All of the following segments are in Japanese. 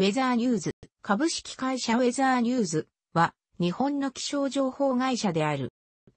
ウェザーニューズ、株式会社ウェザーニューズは日本の気象情報会社である。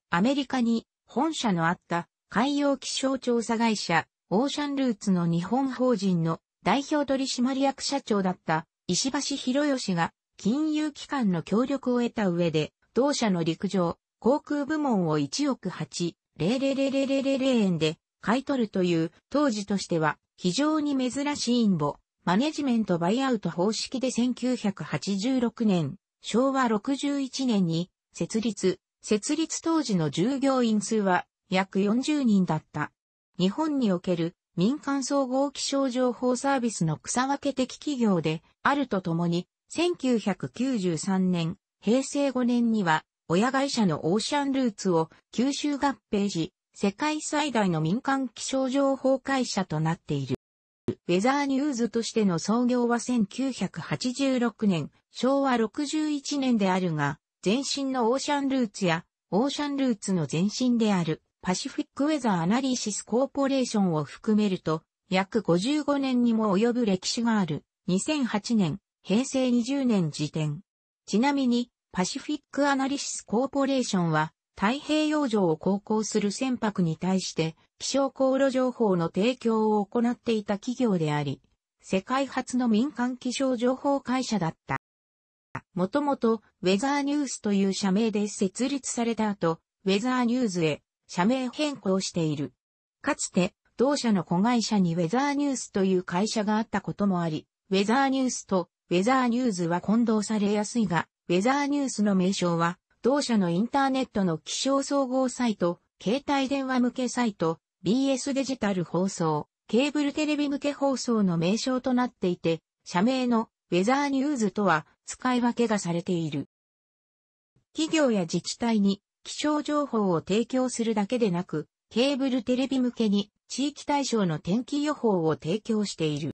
アメリカに本社のあった海洋気象調査会社オーシャンルーツの日本法人の代表取締役社長だった石橋博義が金融機関の協力を得た上で同社の陸上、航空部門を1億8、00000円で買い取るという当時としては非常に珍しい陰謀。マネジメントバイアウト方式で1986年、昭和61年に設立、設立当時の従業員数は約40人だった。日本における民間総合気象情報サービスの草分け的企業であるとともに、1993年、平成5年には親会社のオーシャンルーツを吸収合併し、世界最大の民間気象情報会社となっている。ウェザーニューズとしての創業は1986年、昭和61年であるが、前身のオーシャンルーツや、オーシャンルーツの前身である、パシフィックウェザーアナリシスコーポレーションを含めると、約55年にも及ぶ歴史がある、2008年、平成20年時点。ちなみに、パシフィックアナリシスコーポレーションは、太平洋上を航行する船舶に対して気象航路情報の提供を行っていた企業であり、世界初の民間気象情報会社だった。もともとウェザーニュースという社名で設立された後、ウェザーニュースへ社名変更している。かつて同社の子会社にウェザーニュースという会社があったこともあり、ウェザーニュースとウェザーニュースは混同されやすいが、ウェザーニュースの名称は同社のインターネットの気象総合サイト、携帯電話向けサイト、BS デジタル放送、ケーブルテレビ向け放送の名称となっていて、社名のウェザーニューズとは使い分けがされている。企業や自治体に気象情報を提供するだけでなく、ケーブルテレビ向けに地域対象の天気予報を提供している。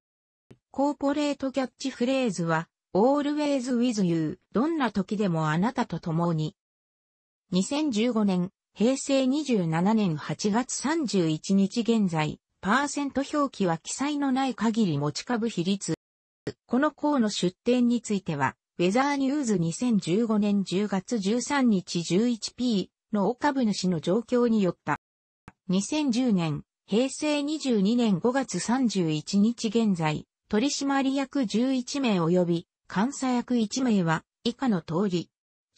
コーポレートキャッチフレーズは、Always with you どんな時でもあなたと共に2015年、平成27年8月31日現在、パーセント表記は記載のない限り持ち株比率。この項の出典については、ウェザーニューズ2015年10月13日 11P の大株主の状況によった。2010年、平成22年5月31日現在、取締役11名及び監査役1名は以下の通り、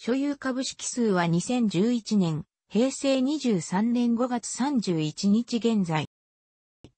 所有株式数は2011年、平成23年5月31日現在。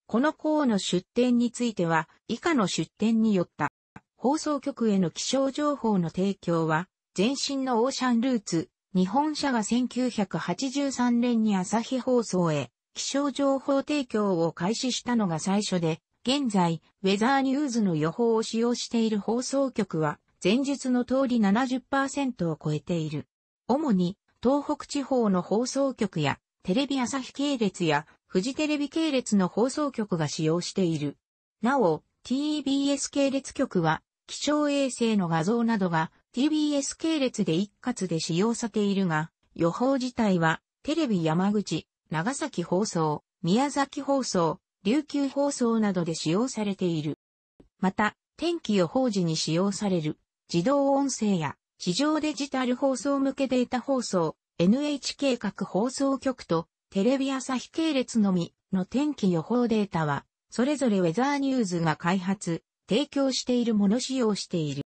この項の出展については、以下の出展によった。放送局への気象情報の提供は、前身のオーシャンルーツ、日本社が1983年に朝日放送へ、気象情報提供を開始したのが最初で、現在、ウェザーニューズの予報を使用している放送局は、前述の通り70%を超えている。主に、東北地方の放送局や、テレビ朝日系列や、フジテレビ系列の放送局が使用している。なお、TBS 系列局は、気象衛星の画像などが TBS 系列で一括で使用されているが、予報自体は、テレビ山口、長崎放送、宮崎放送、琉球放送などで使用されている。また、天気予報時に使用される自動音声や、市場デジタル放送向けデータ放送、NHK 各放送局と、テレビ朝日系列のみの天気予報データは、それぞれウェザーニューズが開発、提供しているもの使用している。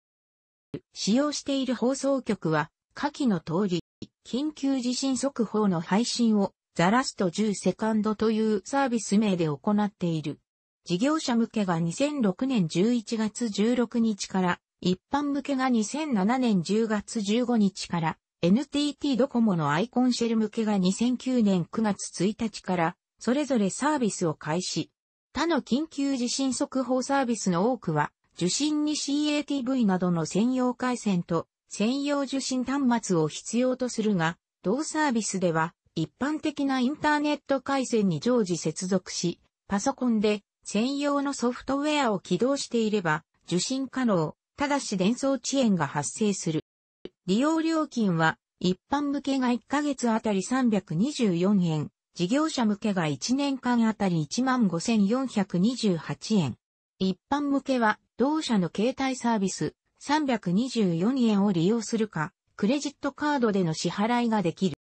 使用している放送局は、下記の通り、緊急地震速報の配信を、ザラスト10セカンドというサービス名で行っている。事業者向けが2006年11月16日から一般向けが2007年10月15日から、NTT ドコモのアイコンシェル向けが2009年9月1日から、それぞれサービスを開始。他の緊急地震速報サービスの多くは、受信に CATV などの専用回線と専用受信端末を必要とするが、同サービスでは一般的なインターネット回線に常時接続し、パソコンで専用のソフトウェアを起動していれば受信可能。ただし伝送遅延が発生する。利用料金は、一般向けが1ヶ月あたり324円、事業者向けが1年間あたり15,428円。一般向けは、同社の携帯サービス324円を利用するか、クレジットカードでの支払いができる。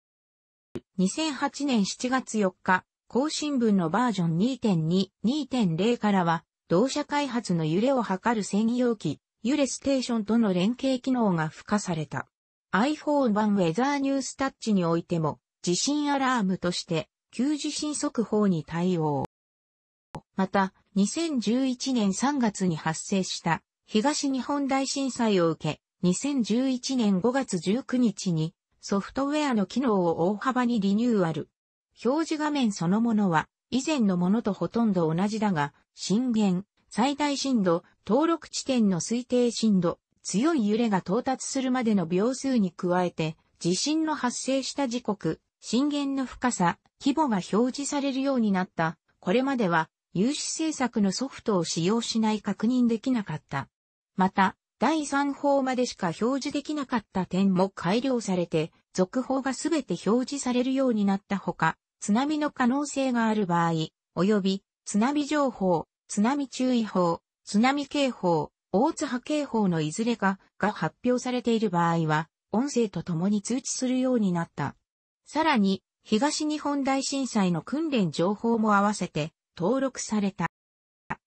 2008年7月4日、更新分のバージョン2.2、2.0からは、同社開発の揺れを測る専用機、ユレステーションとの連携機能が付加された。iPhone 版ウェザーニュースタッチにおいても、地震アラームとして、旧地震速報に対応。また、2011年3月に発生した東日本大震災を受け、2011年5月19日にソフトウェアの機能を大幅にリニューアル。表示画面そのものは以前のものとほとんど同じだが、震源、最大震度登録地点の推定震度、強い揺れが到達するまでの秒数に加えて、地震の発生した時刻、震源の深さ、規模が表示されるようになった。これまでは、有志政策のソフトを使用しない確認できなかった。また、第3法までしか表示できなかった点も改良されて、続報がすべて表示されるようになったほか、津波の可能性がある場合、及び津波情報、津波注意報、津波警報、大津波警報のいずれかが発表されている場合は、音声と共に通知するようになった。さらに、東日本大震災の訓練情報も合わせて登録された。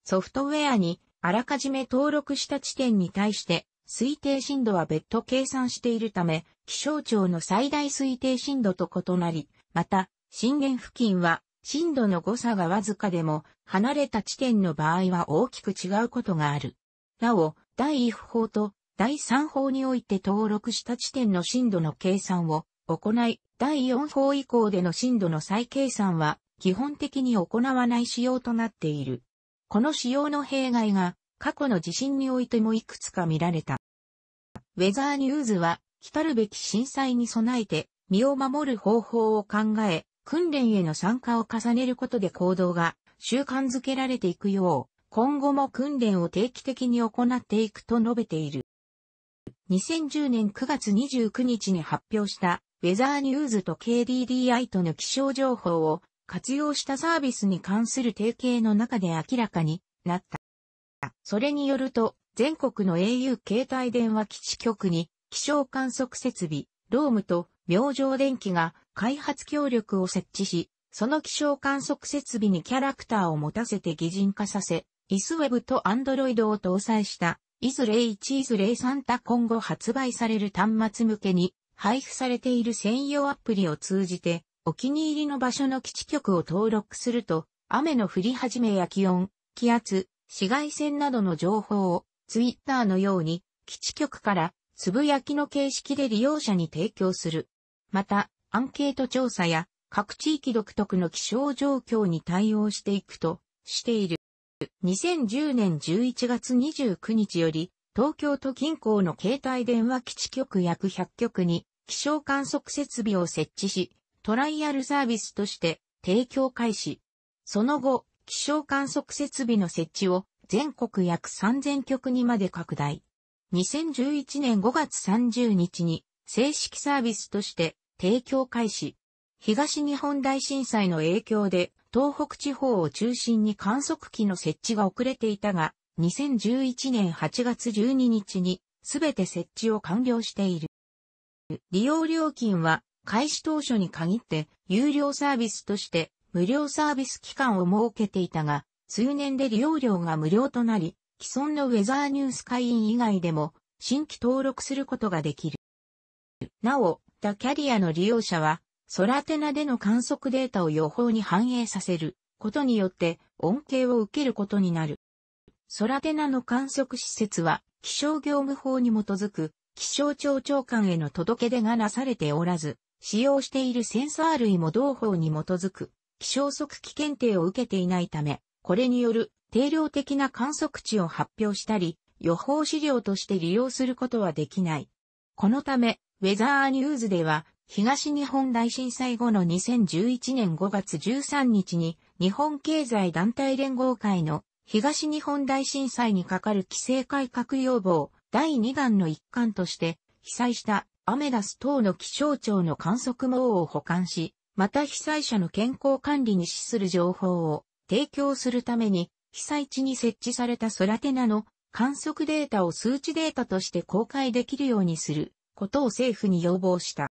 ソフトウェアにあらかじめ登録した地点に対して推定震度は別途計算しているため、気象庁の最大推定震度と異なり、また震源付近は震度の誤差がわずかでも離れた地点の場合は大きく違うことがある。なお、第一法と第三法において登録した地点の震度の計算を行い、第四法以降での震度の再計算は基本的に行わない仕様となっている。この仕様の弊害が過去の地震においてもいくつか見られた。ウェザーニューズは、来るべき震災に備えて、身を守る方法を考え、訓練への参加を重ねることで行動が習慣づけられていくよう、今後も訓練を定期的に行っていくと述べている。2010年9月29日に発表したウェザーニューズと KDDI との気象情報を活用したサービスに関する提携の中で明らかになった。それによると、全国の au 携帯電話基地局に気象観測設備、ロームと明星電機が開発協力を設置し、その気象観測設備にキャラクターを持たせて擬人化させ、イスウェブとアンドロイドを搭載した、いずれ1いずれ3た今後発売される端末向けに配布されている専用アプリを通じて、お気に入りの場所の基地局を登録すると、雨の降り始めや気温、気圧、紫外線などの情報を、ツイッターのように、基地局から、つぶやきの形式で利用者に提供する。また、アンケート調査や、各地域独特の気象状況に対応していくとしている。2010年11月29日より、東京都近郊の携帯電話基地局約100局に気象観測設備を設置し、トライアルサービスとして提供開始。その後、気象観測設備の設置を全国約3000局にまで拡大。2011年5月30日に正式サービスとして提供開始。東日本大震災の影響で、東北地方を中心に観測機の設置が遅れていたが、2011年8月12日に、すべて設置を完了している。利用料金は、開始当初に限って、有料サービスとして、無料サービス期間を設けていたが、数年で利用料が無料となり、既存のウェザーニュース会員以外でも、新規登録することができる。なお、他キャリアの利用者は、空手ナでの観測データを予報に反映させることによって恩恵を受けることになる。空手ナの観測施設は気象業務法に基づく気象庁長官への届け出がなされておらず、使用しているセンサー類も同法に基づく気象測器検定を受けていないため、これによる定量的な観測値を発表したり、予報資料として利用することはできない。このため、ウェザーニューズでは東日本大震災後の2011年5月13日に日本経済団体連合会の東日本大震災に係る規制改革要望第2弾の一環として被災したアメダス等の気象庁の観測網を保管し、また被災者の健康管理に資する情報を提供するために被災地に設置されたソラテナの観測データを数値データとして公開できるようにすることを政府に要望した。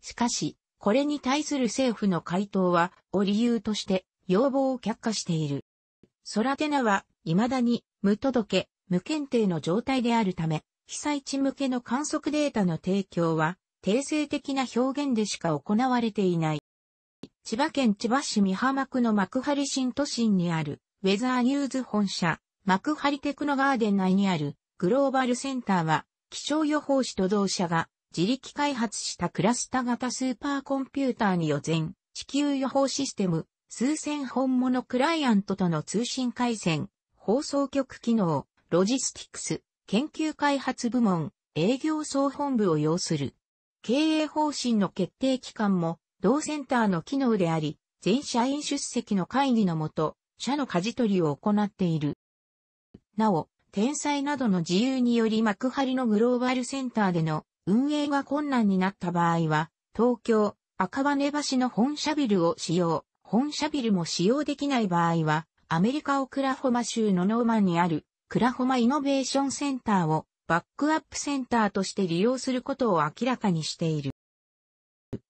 しかし、これに対する政府の回答は、を理由として、要望を却下している。ソラテナは、未だに、無届け、無検定の状態であるため、被災地向けの観測データの提供は、定性的な表現でしか行われていない。千葉県千葉市美浜区の幕張新都心にある、ウェザーニューズ本社、幕張テクノガーデン内にある、グローバルセンターは、気象予報士と同社が自力開発したクラスタ型スーパーコンピューターに予前、地球予報システム、数千本ものクライアントとの通信回線、放送局機能、ロジスティクス、研究開発部門、営業総本部を要する。経営方針の決定機関も、同センターの機能であり、全社員出席の会議のもと、社の舵取りを行っている。なお、天才などの自由により幕張のグローバルセンターでの運営が困難になった場合は、東京、赤羽橋の本社ビルを使用、本社ビルも使用できない場合は、アメリカオクラホマ州のノーマンにある、クラホマイノベーションセンターをバックアップセンターとして利用することを明らかにしている。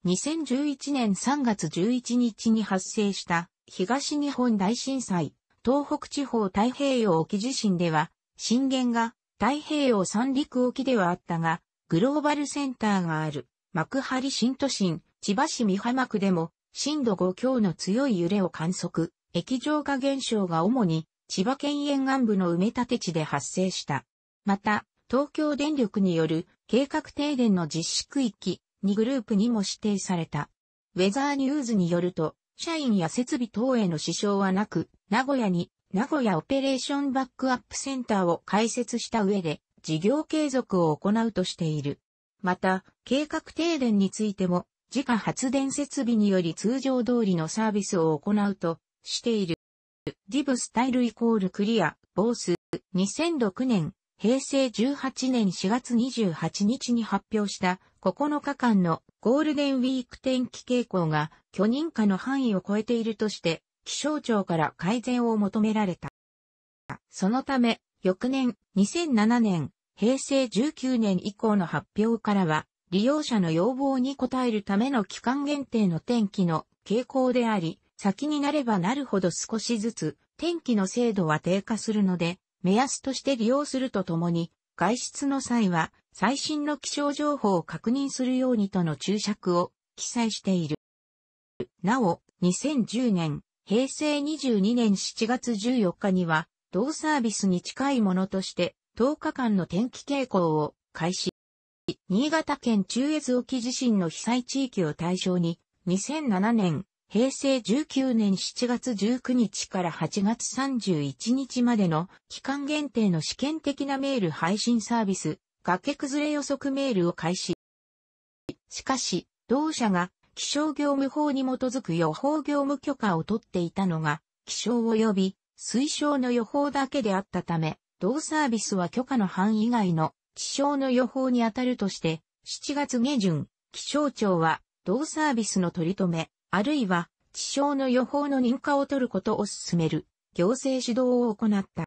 2011年3月11日に発生した東日本大震災、東北地方太平洋沖地震では、震源が太平洋三陸沖ではあったが、グローバルセンターがある幕張新都心、千葉市美浜区でも震度5強の強い揺れを観測、液状化現象が主に千葉県沿岸部の埋め立て地で発生した。また、東京電力による計画停電の実施区域2グループにも指定された。ウェザーニューズによると、社員や設備等への支障はなく、名古屋に名古屋オペレーションバックアップセンターを開設した上で、事業継続を行うとしている。また、計画停電についても、自家発電設備により通常通りのサービスを行うとしている。DIV スタイルイコールクリア、ボース、2006年、平成18年4月28日に発表した9日間のゴールデンウィーク天気傾向が許認可の範囲を超えているとして、気象庁から改善を求められた。そのため、翌年、2007年、平成19年以降の発表からは、利用者の要望に応えるための期間限定の天気の傾向であり、先になればなるほど少しずつ天気の精度は低下するので、目安として利用するとともに、外出の際は最新の気象情報を確認するようにとの注釈を記載している。なお、2010年、平成22年7月14日には、同サービスに近いものとして、10日間の天気傾向を開始。新潟県中越沖地震の被災地域を対象に、2007年、平成19年7月19日から8月31日までの期間限定の試験的なメール配信サービス、崖崩れ予測メールを開始。しかし、同社が気象業務法に基づく予報業務許可を取っていたのが、気象及び推奨の予報だけであったため、同サービスは許可の範囲外の気象の予報に当たるとして、7月下旬、気象庁は同サービスの取り留め、あるいは気象の予報の認可を取ることを進める行政指導を行った。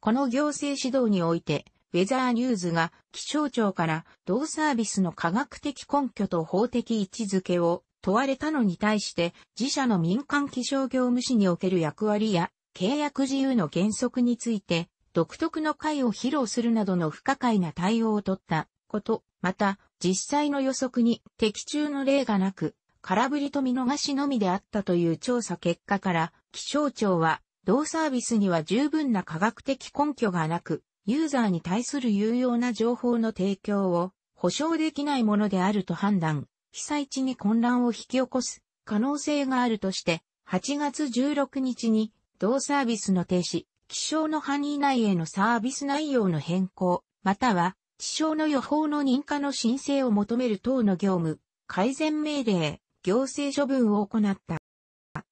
この行政指導において、ウェザーニューズが気象庁から同サービスの科学的根拠と法的位置づけを問われたのに対して、自社の民間気象業務士における役割や、契約自由の原則について、独特の解を披露するなどの不可解な対応を取ったこと、また、実際の予測に的中の例がなく、空振りと見逃しのみであったという調査結果から、気象庁は、同サービスには十分な科学的根拠がなく、ユーザーに対する有用な情報の提供を保証できないものであると判断。被災地に混乱を引き起こす可能性があるとして、8月16日に同サービスの停止、気象の範囲内へのサービス内容の変更、または気象の予報の認可の申請を求める等の業務、改善命令、行政処分を行った。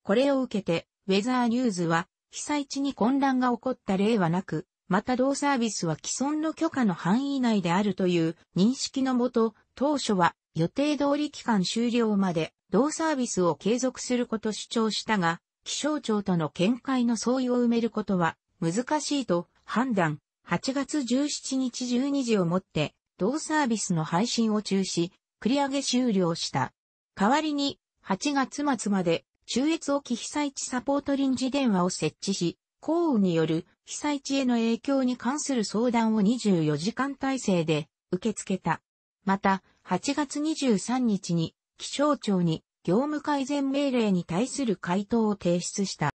これを受けて、ウェザーニューズは、被災地に混乱が起こった例はなく、また同サービスは既存の許可の範囲内であるという認識のもと、当初は予定通り期間終了まで同サービスを継続すること主張したが、気象庁との見解の相違を埋めることは難しいと判断、8月17日12時をもって、同サービスの配信を中止、繰り上げ終了した。代わりに、8月末まで、中越沖被災地サポート臨時電話を設置し、降雨による被災地への影響に関する相談を24時間体制で受け付けた。また、8月23日に気象庁に業務改善命令に対する回答を提出した。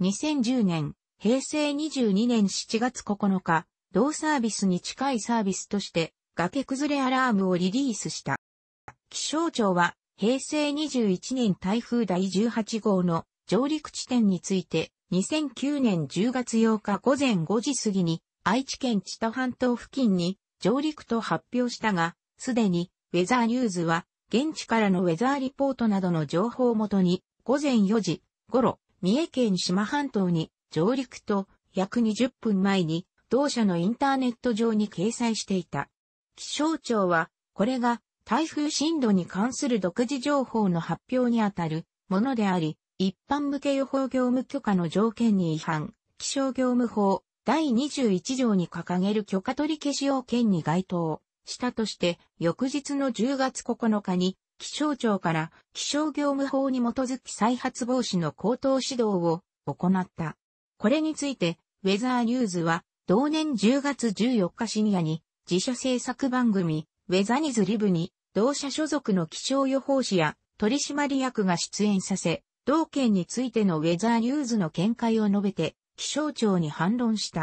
2010年、平成22年7月9日、同サービスに近いサービスとして崖崩れアラームをリリースした。気象庁は平成21年台風第18号の上陸地点について2009年10月8日午前5時過ぎに愛知県知多半島付近に上陸と発表したが、すでにウェザーニューズは、現地からのウェザーリポートなどの情報をもとに、午前4時頃、三重県島半島に上陸と約20分前に同社のインターネット上に掲載していた。気象庁は、これが台風震度に関する独自情報の発表にあたるものであり、一般向け予報業務許可の条件に違反、気象業務法第21条に掲げる許可取り消し要件に該当。したとして、翌日の10月9日に、気象庁から気象業務法に基づき再発防止の高等指導を行った。これについて、ウェザーニューズは、同年10月14日深夜に、自社制作番組、ウェザニズリブに、同社所属の気象予報士や取締役が出演させ、同件についてのウェザーニューズの見解を述べて、気象庁に反論した。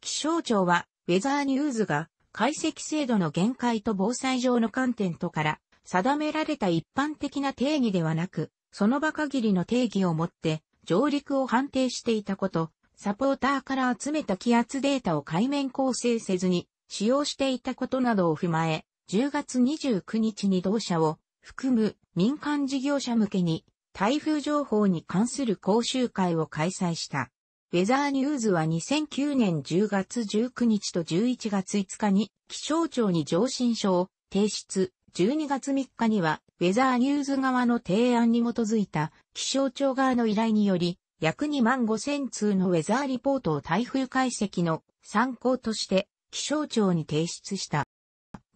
気象庁は、ウェザーニューズが解析制度の限界と防災上の観点とから、定められた一般的な定義ではなく、その場限りの定義をもって、上陸を判定していたこと、サポーターから集めた気圧データを海面構成せずに使用していたことなどを踏まえ、10月29日に同社を含む民間事業者向けに台風情報に関する講習会を開催した。ウェザーニューズは2009年10月19日と11月5日に気象庁に上申書を提出、12月3日にはウェザーニューズ側の提案に基づいた気象庁側の依頼により約2万5000通のウェザーリポートを台風解析の参考として気象庁に提出した。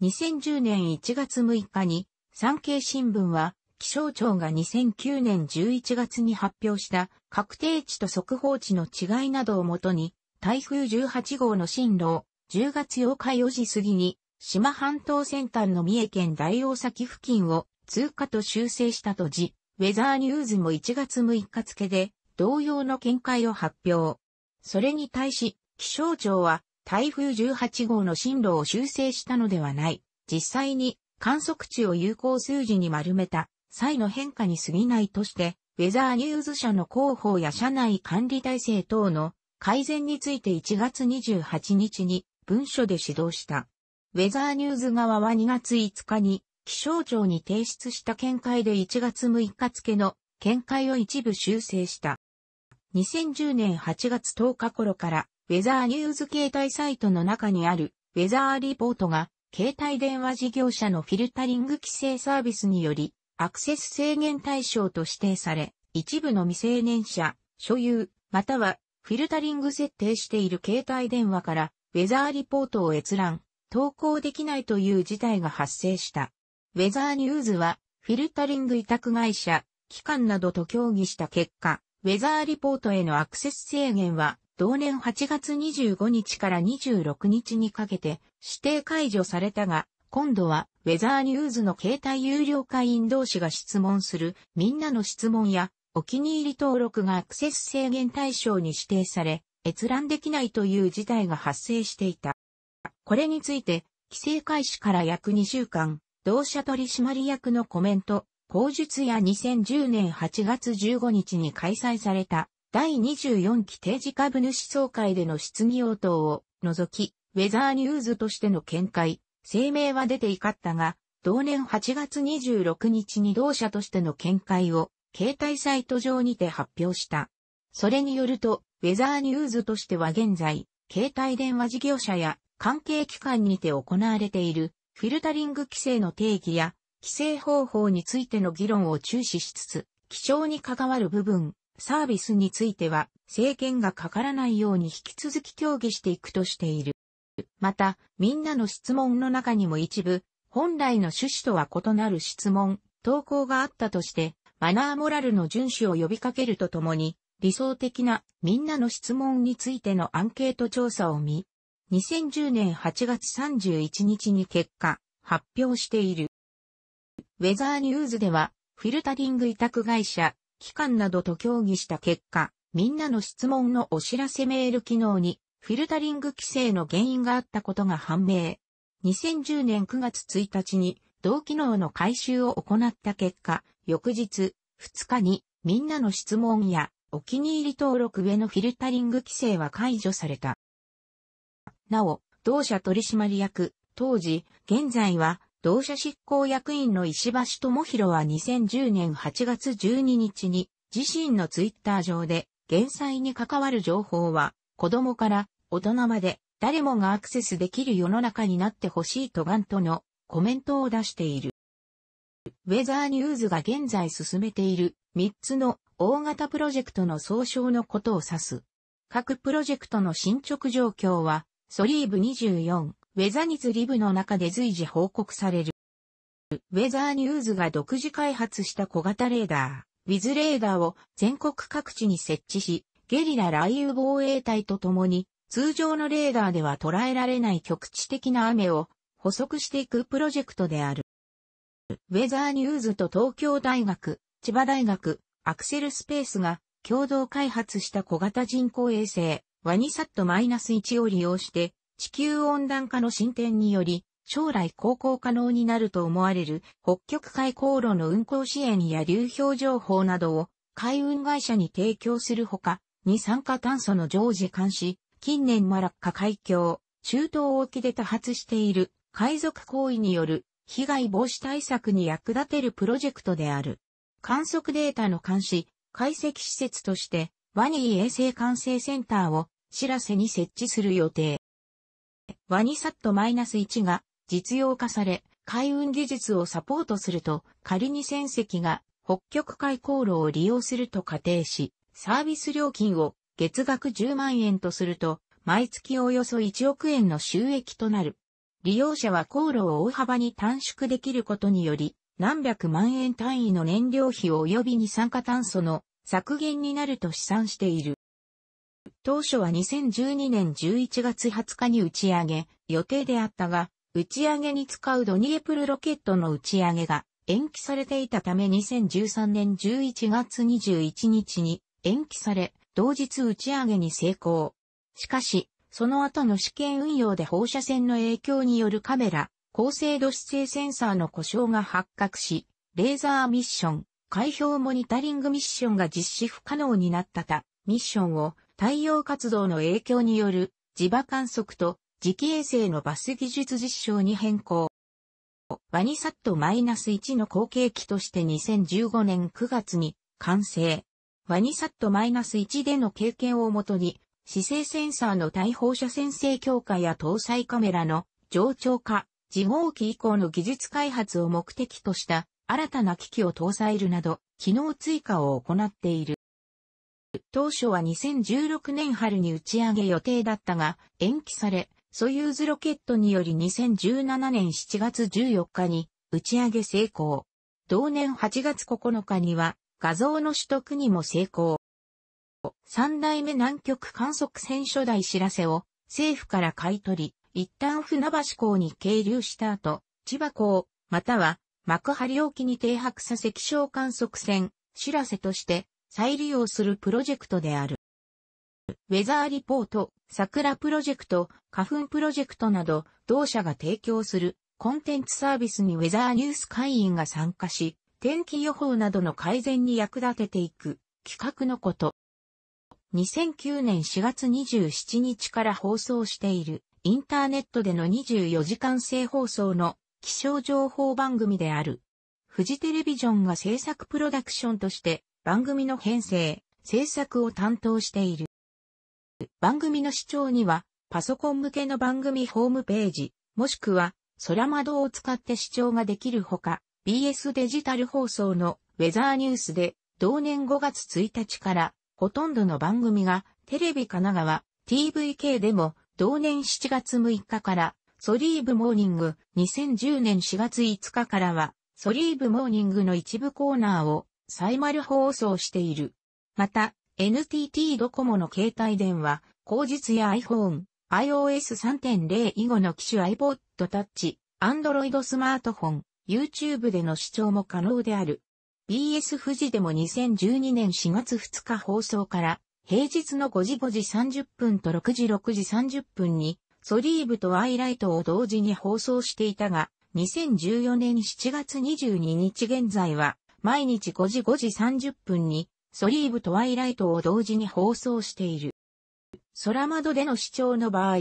2010年1月6日に産経新聞は気象庁が2009年11月に発表した確定値と速報値の違いなどをもとに、台風18号の進路を10月8日4時過ぎに、島半島先端の三重県大王崎付近を通過と修正したとじ、ウェザーニューズも1月6日付で同様の見解を発表。それに対し、気象庁は台風18号の進路を修正したのではない。実際に観測値を有効数字に丸めた際の変化に過ぎないとして、ウェザーニューズ社の広報や社内管理体制等の改善について1月28日に文書で指導した。ウェザーニューズ側は2月5日に気象庁に提出した見解で1月6日付の見解を一部修正した。2010年8月10日頃からウェザーニューズ携帯サイトの中にあるウェザーリポートが携帯電話事業者のフィルタリング規制サービスによりアクセス制限対象と指定され、一部の未成年者、所有、またはフィルタリング設定している携帯電話から、ウェザーリポートを閲覧、投稿できないという事態が発生した。ウェザーニューズは、フィルタリング委託会社、機関などと協議した結果、ウェザーリポートへのアクセス制限は、同年8月25日から26日にかけて指定解除されたが、今度はウェザーニューズの携帯有料会員同士が質問するみんなの質問やお気に入り登録がアクセス制限対象に指定され閲覧できないという事態が発生していた。これについて規制開始から約2週間、同社取締役のコメント、口述や2010年8月15日に開催された第24期定時株主総会での質疑応答を除き、ウェザーニューズとしての見解、声明は出ていかったが、同年8月26日に同社としての見解を、携帯サイト上にて発表した。それによると、ウェザーニューズとしては現在、携帯電話事業者や関係機関にて行われているフィルタリング規制の定義や規制方法についての議論を注視しつつ、基調に関わる部分、サービスについては、政権がかからないように引き続き協議していくとしている。また、みんなの質問の中にも一部、本来の趣旨とは異なる質問、投稿があったとして、マナーモラルの遵守を呼びかけるとともに、理想的なみんなの質問についてのアンケート調査を見、2010年8月31日に結果、発表している。ウェザーニューズでは、フィルタリング委託会社、機関などと協議した結果、みんなの質問のお知らせメール機能にフィルタリング規制の原因があったことが判明。2010年9月1日に同機能の改修を行った結果、翌日2日にみんなの質問やお気に入り登録へのフィルタリング規制は解除された。なお、同社取締役、当時、現在は同社執行役員の石橋智弘は2010年8月12日に自身のツイッター上で減災に関わる情報は子供から大人まで誰もがアクセスできる世の中になってほしいとガントのコメントを出している。ウェザーニューズが現在進めている3つの大型プロジェクトの総称のことを指す。各プロジェクトの進捗状況は、ソリーブ24、ウェザニズリブの中で随時報告される。ウェザーニューズが独自開発した小型レーダー、ウィズレーダーを全国各地に設置し、ゲリラ雷雨防衛隊とともに、通常のレーダーでは捉えられない局地的な雨を補足していくプロジェクトである。ウェザーニューズと東京大学、千葉大学、アクセルスペースが共同開発した小型人工衛星、ワニサット -1 を利用して、地球温暖化の進展により、将来航行可能になると思われる北極海航路の運航支援や流氷情報などを海運会社に提供するほか、二酸化炭素の常時監視、近年マラッカ海峡、中東沖で多発している海賊行為による被害防止対策に役立てるプロジェクトである。観測データの監視、解析施設として、ワニー衛星管制センターを、しらせに設置する予定。ワニサット -1 が実用化され、海運技術をサポートすると、仮に船籍が北極海航路を利用すると仮定し、サービス料金を月額10万円とすると、毎月およそ1億円の収益となる。利用者は航路を大幅に短縮できることにより、何百万円単位の燃料費及び二酸化炭素の削減になると試算している。当初は2012年11月20日に打ち上げ予定であったが、打ち上げに使うドニエプルロケットの打ち上げが延期されていたため2013年11月21日に延期され、同日打ち上げに成功。しかし、その後の試験運用で放射線の影響によるカメラ、高精度姿勢センサーの故障が発覚し、レーザーミッション、開票モニタリングミッションが実施不可能になったた、ミッションを太陽活動の影響による磁場観測と磁気衛星のバス技術実証に変更。ワニサット -1 の後継機として2015年9月に完成。ワニサット -1 での経験をもとに、姿勢センサーの対放射線性強化や搭載カメラの上長化、自号機以降の技術開発を目的とした新たな機器を搭載るなど、機能追加を行っている。当初は2016年春に打ち上げ予定だったが、延期され、ソユーズロケットにより2017年7月14日に打ち上げ成功。同年8月9日には画像の取得にも成功。三代目南極観測船初代知らせを政府から買い取り、一旦船橋港に係留した後、千葉港、または幕張沖に停泊させ気象観測船、知らせとして再利用するプロジェクトである。ウェザーリポート、桜プロジェクト、花粉プロジェクトなど、同社が提供するコンテンツサービスにウェザーニュース会員が参加し、天気予報などの改善に役立てていく企画のこと。2009年4月27日から放送しているインターネットでの24時間制放送の気象情報番組である。フジテレビジョンが制作プロダクションとして番組の編成、制作を担当している。番組の視聴にはパソコン向けの番組ホームページ、もしくは空窓を使って視聴ができるほか、BS デジタル放送のウェザーニュースで、同年5月1日から、ほとんどの番組が、テレビ神奈川、TVK でも、同年7月6日から、ソリーブモーニング、2010年4月5日からは、ソリーブモーニングの一部コーナーを、再ル放送している。また、NTT ドコモの携帯電話、後日や iPhone、iOS3.0 以後の機種 iPod Touch、Android スマートフォン、YouTube での視聴も可能である。BS 富士でも2012年4月2日放送から、平日の5時5時30分と6時6時30分に、ソリーブとアイライトを同時に放送していたが、2014年7月22日現在は、毎日5時5時30分に、ソリーブとワイライトを同時に放送している。空窓での視聴の場合、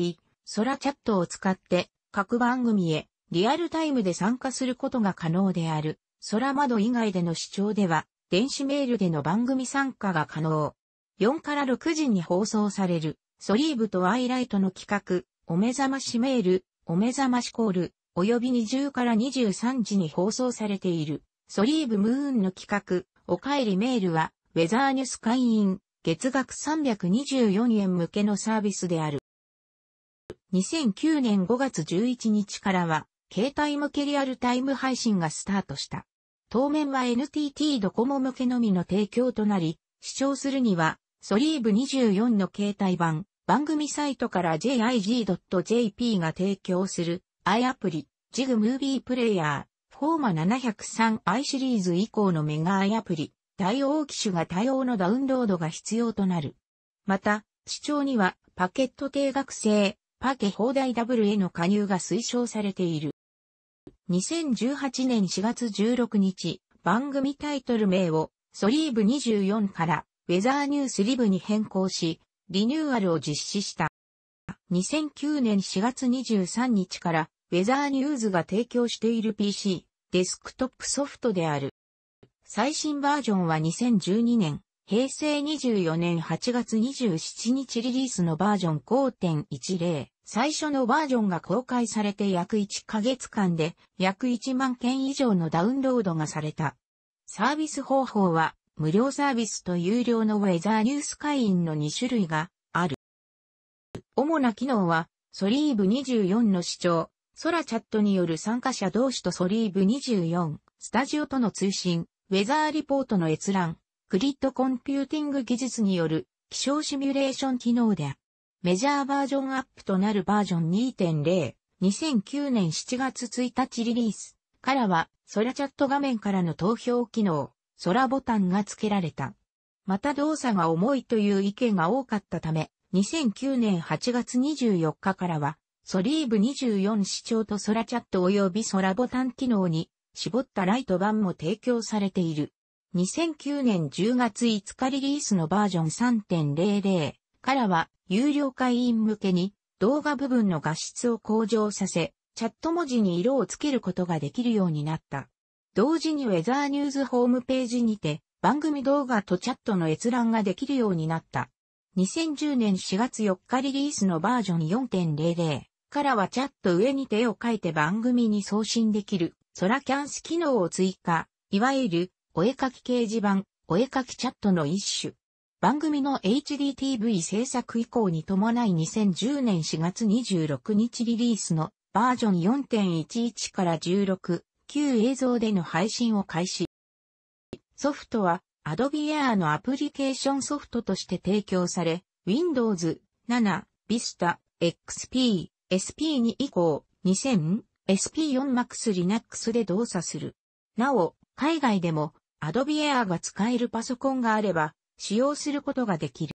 空チャットを使って、各番組へリアルタイムで参加することが可能である。空窓以外での視聴では、電子メールでの番組参加が可能。4から6時に放送される、ソリーブとアイライトの企画、お目覚ましメール、お目覚ましコール、および20から23時に放送されている、ソリーブムーンの企画、おかえりメールは、ウェザーニュース会員、月額324円向けのサービスである。2009年5月11日からは、携帯向けリアルタイム配信がスタートした。当面は NTT ドコモ向けのみの提供となり、視聴するには、ソリーブ24の携帯版、番組サイトから jig.jp が提供する i アプリ、ジグムービープレイヤー、フォーマ 703i シリーズ以降のメガ i アプリ、対応機種が対応のダウンロードが必要となる。また、視聴にはパケット定額制、パケ放題 W への加入が推奨されている。2018年4月16日、番組タイトル名をソリーブ24からウェザーニュースリブに変更し、リニューアルを実施した。2009年4月23日からウェザーニューズが提供している PC、デスクトップソフトである。最新バージョンは2012年、平成24年8月27日リリースのバージョン5.10。最初のバージョンが公開されて約1ヶ月間で約1万件以上のダウンロードがされた。サービス方法は無料サービスと有料のウェザーニュース会員の2種類がある。主な機能はソリーブ24の視聴、ソラチャットによる参加者同士とソリーブ24、スタジオとの通信、ウェザーリポートの閲覧、グリッドコンピューティング技術による気象シミュレーション機能である。メジャーバージョンアップとなるバージョン2.0、2009年7月1日リリースからは、ソラチャット画面からの投票機能、ソラボタンが付けられた。また動作が重いという意見が多かったため、2009年8月24日からは、ソリーブ24視聴とソラチャット及びソラボタン機能に絞ったライト版も提供されている。2009年10月5日リリースのバージョン3.00、からは有料会員向けに動画部分の画質を向上させ、チャット文字に色をつけることができるようになった。同時にウェザーニューズホームページにて番組動画とチャットの閲覧ができるようになった。2010年4月4日リリースのバージョン4.00からはチャット上に手を書いて番組に送信できるソラキャンス機能を追加、いわゆるお絵かき掲示板、お絵かきチャットの一種。番組の HDTV 制作以降に伴い2010年4月26日リリースのバージョン4.11から16、旧映像での配信を開始。ソフトは Adobe Air のアプリケーションソフトとして提供され、Windows 7、Vista、XP、SP2 以降、2000、SP4 Max Linux で動作する。なお、海外でも Adobe Air が使えるパソコンがあれば、使用することができる。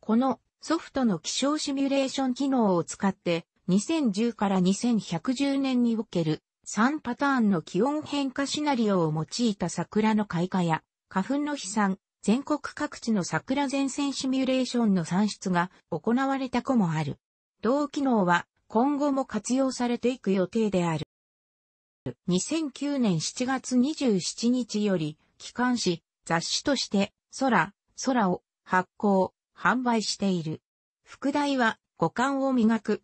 このソフトの気象シミュレーション機能を使って2010から2110年における3パターンの気温変化シナリオを用いた桜の開花や花粉の飛散、全国各地の桜前線シミュレーションの算出が行われた子もある。同機能は今後も活用されていく予定である。2009年7月27日より、機関誌、雑誌として空、空を発行、販売している。副題は五感を磨く。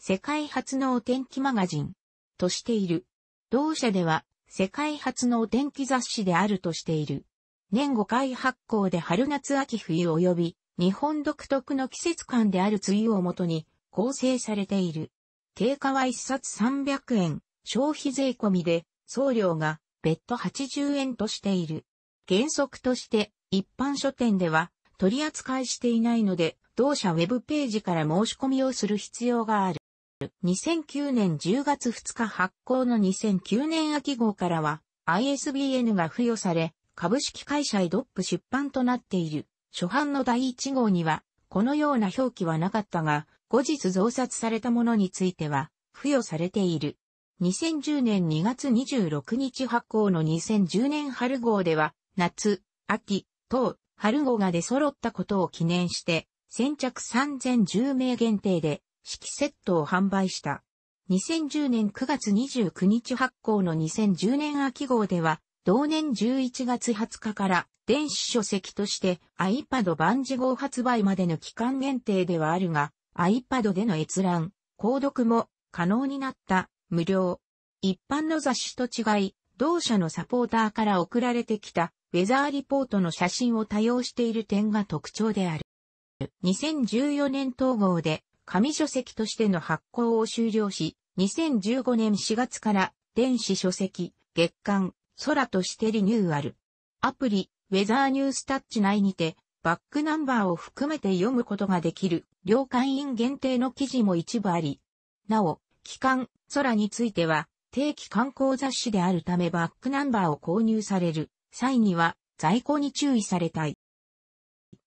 世界初のお天気マガジンとしている。同社では世界初のお天気雑誌であるとしている。年5回発行で春夏秋冬及び日本独特の季節感である梅雨をもとに構成されている。定価は1冊300円、消費税込みで送料が別途80円としている。原則として一般書店では取り扱いしていないので、同社ウェブページから申し込みをする必要がある。2009年10月2日発行の2009年秋号からは ISBN が付与され、株式会社イドップ出版となっている。初版の第1号には、このような表記はなかったが、後日増刷されたものについては、付与されている。2010年2月26日発行の2010年春号では、夏、秋、等、春号が出揃ったことを記念して、先着3010名限定で、式セットを販売した。2010年9月29日発行の2010年秋号では、同年11月20日から電子書籍として iPad 版事号発売までの期間限定ではあるが、iPad での閲覧、購読も可能になった無料。一般の雑誌と違い、同社のサポーターから送られてきたウェザーリポートの写真を多用している点が特徴である。2014年統合で紙書籍としての発行を終了し、2015年4月から電子書籍、月刊、空としてリニューアル。アプリ、ウェザーニュースタッチ内にて、バックナンバーを含めて読むことができる、両会員限定の記事も一部あり。なお、期間、空については、定期観光雑誌であるためバックナンバーを購入される際には在庫に注意されたい。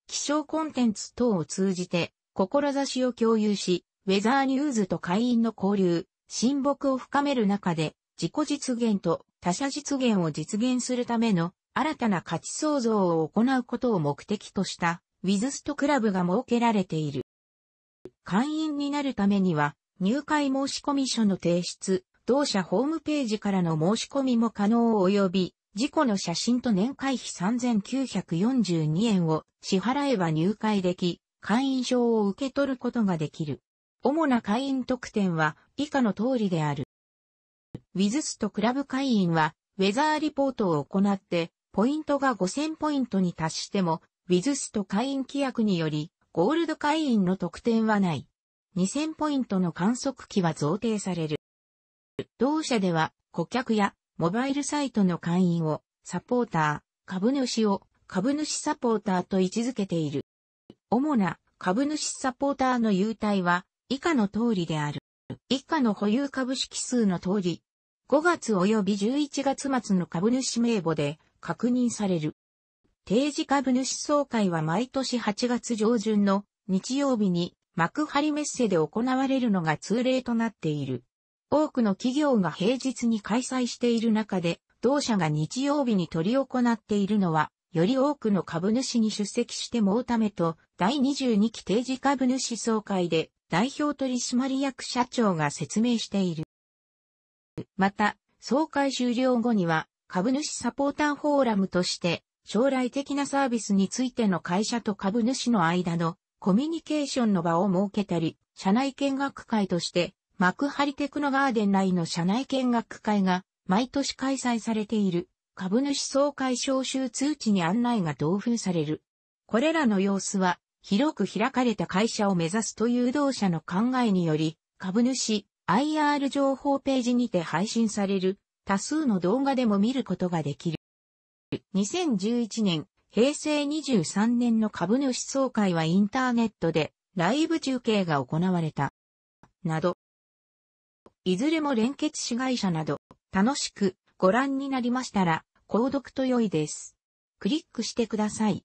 気象コンテンツ等を通じて、志を共有し、ウェザーニューズと会員の交流、親睦を深める中で、自己実現と他者実現を実現するための新たな価値創造を行うことを目的とした、ウィズストクラブが設けられている。会員になるためには、入会申込書の提出、同社ホームページからの申し込みも可能及び、事故の写真と年会費3942円を支払えば入会でき、会員証を受け取ることができる。主な会員特典は以下の通りである。ウィズスとクラブ会員は、ウェザーリポートを行って、ポイントが5000ポイントに達しても、ウィズスと会員規約により、ゴールド会員の特典はない。2000ポイントの観測機は贈呈される。同社では、顧客やモバイルサイトの会員を、サポーター、株主を、株主サポーターと位置づけている。主な株主サポーターの優待は、以下の通りである。以下の保有株式数の通り、5月及び11月末の株主名簿で確認される。定時株主総会は毎年8月上旬の日曜日に幕張メッセで行われるのが通例となっている。多くの企業が平日に開催している中で、同社が日曜日に取り行っているのは、より多くの株主に出席してもうためと、第22期定時株主総会で、代表取締役社長が説明している。また、総会終了後には、株主サポーターフォーラムとして、将来的なサービスについての会社と株主の間のコミュニケーションの場を設けたり、社内見学会として幕張テクノガーデン内の社内見学会が毎年開催されている株主総会招集通知に案内が同封される。これらの様子は広く開かれた会社を目指すという同社の考えにより株主 IR 情報ページにて配信される多数の動画でも見ることができる。2011年、平成23年の株主総会はインターネットでライブ中継が行われた。など、いずれも連結子会社など、楽しくご覧になりましたら、購読と良いです。クリックしてください。